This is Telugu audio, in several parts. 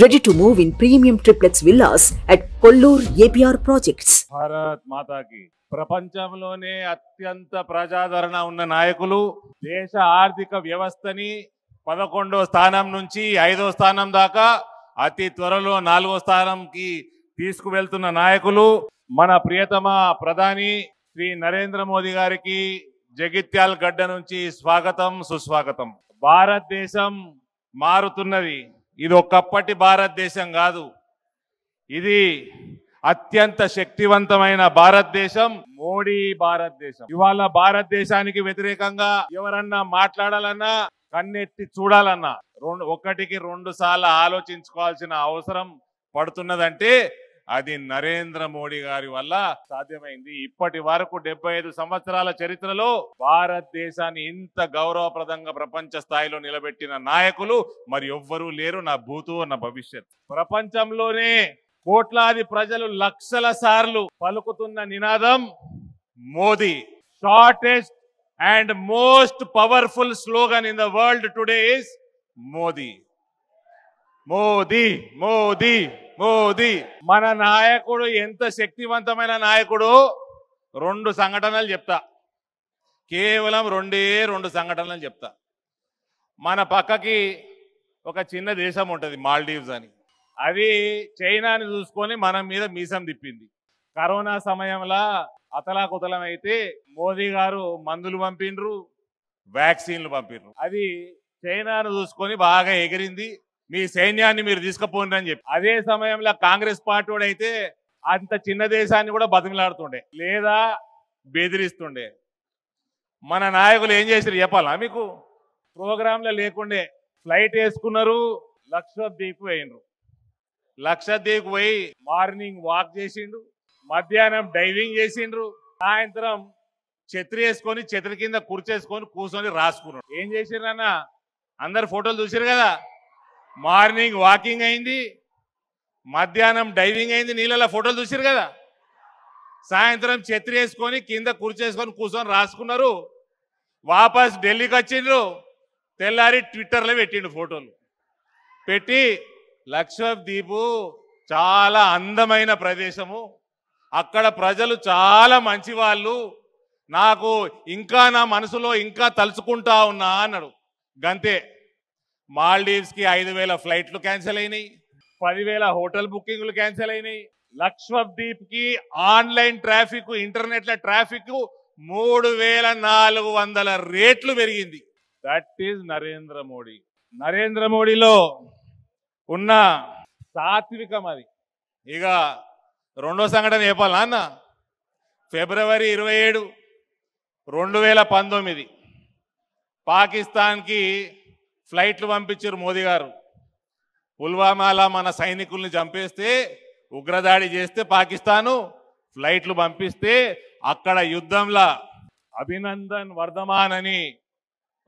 ready to move in premium triplex villas at Kollur APR projects Bharat మాతాకి ప్రపంచంలోనే అత్యంత ప్రజాదరణ ఉన్న నాయకులు దేశ ఆర్థిక వ్యవస్థని పదకొండో స్థానం నుంచి ఐదో స్థానం దాకా అతి త్వరలో నాలుగో స్థానంకి తీసుకువెళ్తున్న నాయకులు మన ప్రియతమ ప్రధాని శ్రీ నరేంద్ర మోదీ గారికి జగిత్యాల్ గడ్డ నుంచి స్వాగతం సుస్వాగతం భారతదేశం మారుతున్నది ఇది ఒకప్పటి భారతదేశం కాదు ఇది అత్యంత శక్తివంతమైన భారతదేశం మోడీ భారతదేశం ఇవాళ భారతదేశానికి వ్యతిరేకంగా ఎవరన్నా మాట్లాడాలన్నా కన్నెత్తి చూడాలన్నా రెండు ఒకటికి రెండు సార్లు ఆలోచించుకోవాల్సిన అవసరం పడుతున్నదంటే అది నరేంద్ర మోడీ గారి వల్ల సాధ్యమైంది ఇప్పటి వరకు డెబ్బై సంవత్సరాల చరిత్రలో భారతదేశాన్ని ఇంత గౌరవప్రదంగా ప్రపంచ స్థాయిలో నిలబెట్టిన నాయకులు మరి ఎవ్వరూ లేరు నా భూతు నా భవిష్యత్ ప్రపంచంలోనే కోట్లాది ప్రజలు లక్షల సార్లు పలుకుతున్న నినాదం Modi shortest and most powerful slogan in the world today is Modi Modi Modi Modi మన నాయకుడు ఎంత శక్తివంతమైన నాయకుడు రెండు సంఘటనలు చెప్తా కేవలం రెండే రెండు సంఘటనలు చెప్తా మన పక్కకి ఒక చిన్న దేశం ఉంటుంది మాల్డీవ్స్ అని అది చైనాని చూసుకొని మనం మీద మీసం తిప్పింది కరోనా సమయంలో అతలాకుతలం అయితే మోదీ గారు మందులు పంపిండ్రు వ్యాక్సిన్లు పంపిండ్రు అది చైనాను చూసుకొని బాగా ఎగిరింది మీ సైన్యాన్ని మీరు తీసుకుపోండి చెప్పి అదే సమయంలో కాంగ్రెస్ పార్టీ అయితే అంత చిన్న దేశాన్ని కూడా బతిమిలాడుతుండే లేదా బెదిరిస్తుండే మన నాయకులు ఏం చేశారు చెప్పాలా మీకు ప్రోగ్రాంలో లేకుండే ఫ్లైట్ వేసుకున్నారు లక్షద్వీప్ అయినరు లక్షద్వీప్ పోయి మార్నింగ్ వాక్ చేసిండ్రు మధ్యాహ్నం డైవింగ్ చేసిండ్రు సాయంత్రం చెత్రి వేసుకొని చెత్రి కింద కూర్చేసుకొని కూర్చొని రాసుకున్నాడు ఏం అన్న అందరు ఫోటోలు చూసారు కదా మార్నింగ్ వాకింగ్ అయింది మధ్యాహ్నం డైవింగ్ అయింది నీళ్ళలో ఫోటోలు చూసారు కదా సాయంత్రం ఛత్రి వేసుకొని కింద కూర్చేసుకొని కూర్చొని రాసుకున్నారు వాపస్ ఢిల్లీకి వచ్చిండ్రు తెల్లారి ట్విట్టర్లో పెట్టిండు ఫోటోలు పెట్టి లక్షద్వీప్ దీపు చాలా అందమైన ప్రదేశము అక్కడ ప్రజలు చాలా మంచివాళ్ళు నాకు ఇంకా నా మనసులో ఇంకా తలుచుకుంటా ఉన్నా అన్నాడు గంతే మాల్డీవ్స్కి ఐదు వేల ఫ్లైట్లు క్యాన్సిల్ అయినాయి పదివేల హోటల్ బుకింగ్లు క్యాన్సిల్ అయినాయి కి ఆన్లైన్ ట్రాఫిక్ ఇంటర్నెట్ల ట్రాఫిక్ మూడు వేల నాలుగు వందల రేట్లు పెరిగింది దట్ ఈజ్ నరేంద్ర మోడీ నరేంద్ర మోడీలో ఉన్న సాత్వికం అది ఇక రెండో సంఘటన చెప్పాలి నాన్న ఫిబ్రవరి ఇరవై ఏడు రెండు వేల పంతొమ్మిది పాకిస్తాన్కి ఫ్లైట్లు పంపించారు మోదీ గారు పుల్వామాలో మన సైనికుల్ని చంపేస్తే ఉగ్రదాడి చేస్తే పాకిస్తాను ఫ్లైట్లు పంపిస్తే అక్కడ యుద్ధంలో అభినందన్ వర్ధమాన్ అని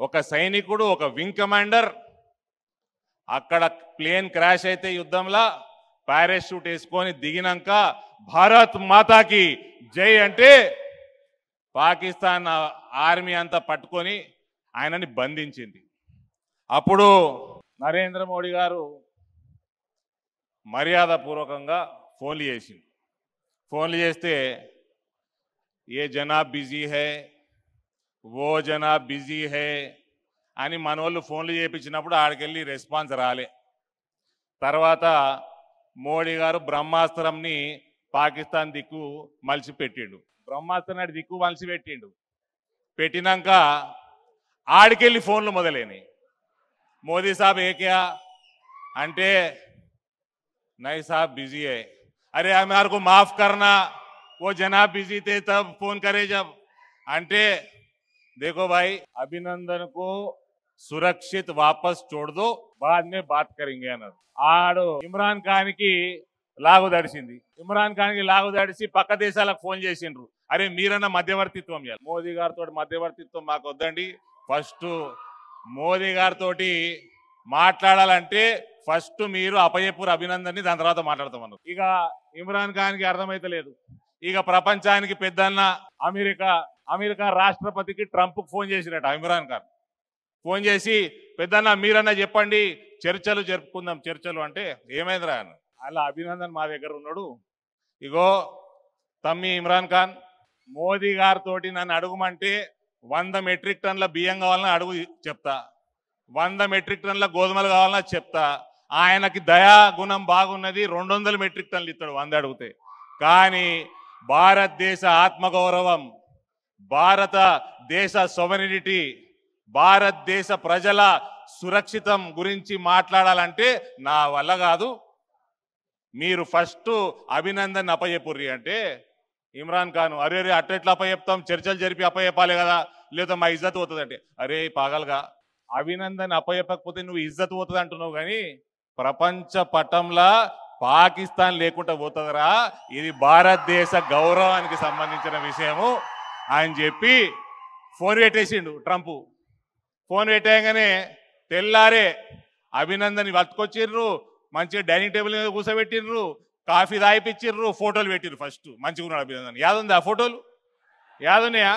ఒక సైనికుడు ఒక వింగ్ కమాండర్ అక్కడ ప్లేన్ క్రాష్ అయితే యుద్ధంలో పారాషూట్ వేసుకొని దిగినాక భారత్ మాతాకి జై అంటే పాకిస్తాన్ ఆర్మీ అంతా పట్టుకొని ఆయనని బంధించింది అప్పుడు నరేంద్ర మోడీ గారు మర్యాదపూర్వకంగా ఫోన్లు చేసింది ఫోన్లు చేస్తే ఏ జనా బిజీ హే ఓ జనా బిజీ హే అని మన వాళ్ళు ఫోన్లు చేయించినప్పుడు ఆడికెళ్ళి రెస్పాన్స్ రాలే తర్వాత మోడీ గారు బ్రహ్మాస్త్రంని పాకిస్తాన్ దిక్కు మలిసి పెట్టిండు బ్రహ్మాస్త్రం దిక్కు మలిసి పెట్టిండు పెట్టినాక ఆడికెళ్ళి ఫోన్లు మొదలైనవి మోదీ సాబ్ ఏ क्या अंटे नहीं साहब बिजी है अरे हमारे को माफ करना वो जनाब बिजी थे तब फोन करे जब अंटे देखो भाई సురక్షిత్ వాపస్ చూడదు బాధనే బాత్ కరింగే అన్నారు ఆడు ఇమ్రాన్ ఖాన్ కి లాగు దడిసింది ఇమ్రాన్ ఖాన్ కి లాగు దడిచి పక్క దేశాలకు ఫోన్ చేసిండ్రు అరే మీరన్న మధ్యవర్తిత్వం మోదీ గారితో మధ్యవర్తిత్వం మాకు వద్దండి ఫస్ట్ మోదీ గారితో మాట్లాడాలంటే ఫస్ట్ మీరు అపయపూర్ అభినందన్ని దాని తర్వాత మాట్లాడతామన్నారు ఇక ఇమ్రాన్ ఖాన్కి అర్థమైతలేదు ఇక ప్రపంచానికి పెద్దన్న అమెరికా అమెరికా రాష్ట్రపతికి ట్రంప్ ఫోన్ చేసినట ఇమ్రాన్ ఖాన్ ఫోన్ చేసి పెద్దన్న మీరన్నా చెప్పండి చర్చలు జరుపుకుందాం చర్చలు అంటే ఏమైంది రాను అలా అభినందన్ మా దగ్గర ఉన్నాడు ఇగో తమ్మి ఇమ్రాన్ ఖాన్ మోదీ గారితో నన్ను అడుగుమంటే వంద మెట్రిక్ టన్ల బియ్యం కావాలని అడుగు చెప్తా వంద మెట్రిక్ టన్ల గోధుమలు కావాలన్నా చెప్తా ఆయనకి దయా గుణం బాగున్నది రెండు వందల మెట్రిక్ టన్లు ఇస్తాడు వంద అడిగితే కానీ భారతదేశ ఆత్మగౌరవం భారత దేశ సొవెనిటీ భారతదేశ ప్రజల సురక్షితం గురించి మాట్లాడాలంటే నా వల్ల కాదు మీరు ఫస్ట్ అభినందన్ అప్పచెప్పుర్రి అంటే ఇమ్రాన్ ఖాన్ అరే అరే అట్టెట్లు అప్పచెప్తాం చర్చలు జరిపి అప్పచెప్పాలి కదా లేదా మా ఇజ్జత్ పోతుందంటే అరే పాగలగా అభినందన్ అప్పయపకపోతే నువ్వు ఇజ్జత్ పోతుంది అంటున్నావు కానీ ప్రపంచ పటంలా పాకిస్తాన్ లేకుండా పోతుందరా ఇది భారతదేశ గౌరవానికి సంబంధించిన విషయము అని చెప్పి ఫోన్ పెట్టేసిండు ట్రంప్ ఫోన్ పెట్టేయగానే తెల్లారే అభినందన్ పట్టుకొచ్చిర్రు మంచిగా డైనింగ్ టేబుల్ మీద కూర్చోబెట్టిర్రు కాఫీ తాగిపించిర్రు ఫోటోలు పెట్టిర్రు ఫస్ట్ మంచిగా ఉన్నాడు అభినందన్ ఆ ఫోటోలు యాదున్నాయా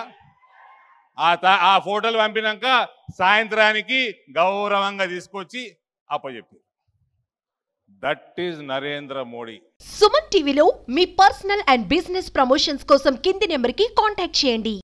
ఆ ఆ ఫోటోలు పంపినాక సాయంత్రానికి గౌరవంగా తీసుకొచ్చి అప్పచెప్పారు దట్ ఈజ్ నరేంద్ర మోడీ సుమన్ టీవీలో మీ పర్సనల్ అండ్ బిజినెస్ ప్రమోషన్స్ కోసం కింది నెంబర్కి కాంటాక్ట్ చేయండి